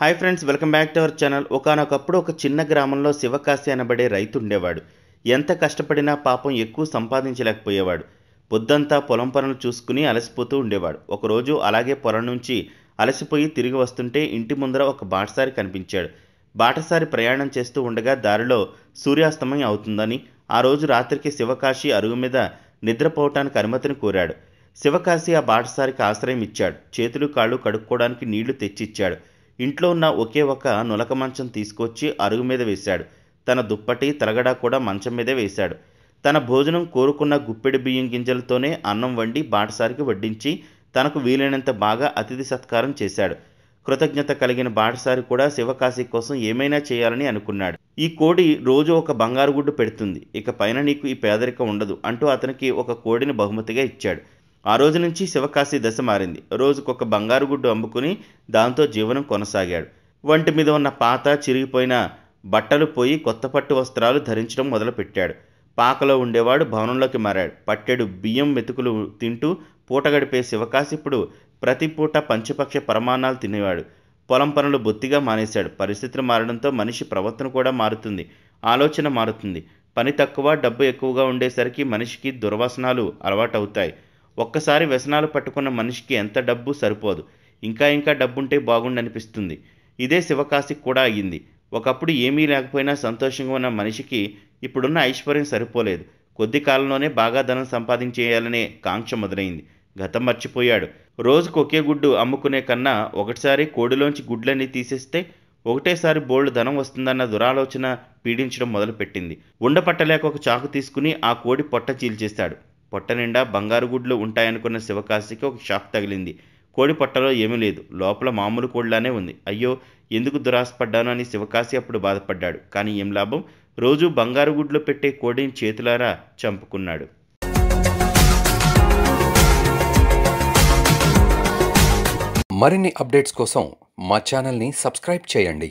hi friends welcome back to our channel ఒకనొకప్పుడు ఒక చిన్న గ్రామంలో శివకాశి అనబడే రైతు ఉండేవాడు ఎంత కష్టపడినా పాపం ఎక్కువ సంపాదించలేకపోయేవాడు పొద్దంతా పొలం పనులు చూసుకుని అలసిపోతూ ఉండేవాడు ఒకరోజు అలాగే పొలం నుంచి అలసిపోయి తిరిగి వస్తుంటే ఇంటి ముందర ఒక బాటసారి కనిపించాడు బాటసారి ప్రయాణం చేస్తూ ఉండగా దారిలో సూర్యాస్తమయం అవుతుందని ఆ రోజు రాత్రికి శివకాశి అరుగు మీద నిద్రపోవటానికి అనుమతిని కోరాడు శివకాశి ఆ బాటసారికి ఆశ్రయం ఇచ్చాడు చేతులు కాళ్ళు కడుక్కోవడానికి నీళ్లు తెచ్చిచ్చాడు ఇంట్లో ఉన్న ఒకే ఒక నులక మంచం తీసుకొచ్చి అరుగు మీద వేశాడు తన దుప్పటి తలగడా కూడా మంచం మీదే వేశాడు తన భోజనం కోరుకున్న గుప్పెడి బియ్యం గింజలతోనే అన్నం వండి బాటసారికి వడ్డించి తనకు వీలైనంత బాగా అతిథి సత్కారం చేశాడు కృతజ్ఞత కలిగిన బాటసారి కూడా శివకాశి కోసం ఏమైనా చేయాలని అనుకున్నాడు ఈ కోడి రోజు ఒక బంగారు గుడ్డు పెడుతుంది ఇక పైన నీకు ఈ పేదరికం ఉండదు అంటూ అతనికి ఒక కోడిని బహుమతిగా ఇచ్చాడు ఆ రోజు నుంచి శివకాశి దశ మారింది రోజుకొక బంగారు గుడ్డు అమ్ముకుని దాంతో జీవనం కొనసాగాడు వంటి మీద ఉన్న పాత చిరిగిపోయిన బట్టలు పోయి కొత్త పట్టు వస్త్రాలు ధరించడం మొదలుపెట్టాడు పాకలో ఉండేవాడు భవనంలోకి మారాడు పట్టెడు బియ్యం మెతుకులు తింటూ పూట గడిపే శివకాశి ఇప్పుడు ప్రతి పూట పంచపక్ష పరమాణాలు తినేవాడు పొలం పనులు బొత్తిగా మానేశాడు పరిస్థితులు మారడంతో మనిషి ప్రవర్తన కూడా మారుతుంది ఆలోచన మారుతుంది పని తక్కువ డబ్బు ఎక్కువగా ఉండేసరికి మనిషికి దుర్వాసనాలు అలవాటవుతాయి ఒక్కసారి వ్యసనాలు పట్టుకున్న మనిషికి ఎంత డబ్బు సరిపోదు ఇంకా ఇంకా డబ్బుంటే బాగుండనిపిస్తుంది ఇదే శివకాశికి కూడా అయ్యింది ఒకప్పుడు ఏమీ లేకపోయినా సంతోషంగా ఉన్న మనిషికి ఇప్పుడున్న ఐశ్వర్యం సరిపోలేదు కొద్ది కాలంలోనే బాగా ధనం సంపాదించేయాలనే కాంక్ష మొదలైంది గతం మర్చిపోయాడు రోజుకు ఒకే గుడ్డు అమ్ముకునే కన్నా ఒకటిసారి కోడిలోంచి గుడ్లన్నీ తీసేస్తే ఒకటేసారి బోల్డ్ ధనం వస్తుందన్న దురాలోచన పీడించడం మొదలుపెట్టింది ఉండపట్టలేక ఒక చాకు తీసుకుని ఆ కోడి పొట్ట చీల్చేశాడు పొట్ట నిండా బంగారు గుడ్లు ఉంటాయనుకున్న శివకాశికి ఒక షాక్ తగిలింది కోడి పొట్టలో ఏమీ లేదు లోపల మామూలు కోడిలానే ఉంది అయ్యో ఎందుకు దురాశపడ్డాను అని శివకాశి అప్పుడు బాధపడ్డాడు కానీ ఏం లాభం రోజు బంగారు గుడ్లు పెట్టే కోడిని చేతులారా చంపుకున్నాడు మరిన్ని అప్డేట్స్ కోసం మా ఛానల్ని సబ్స్క్రైబ్ చేయండి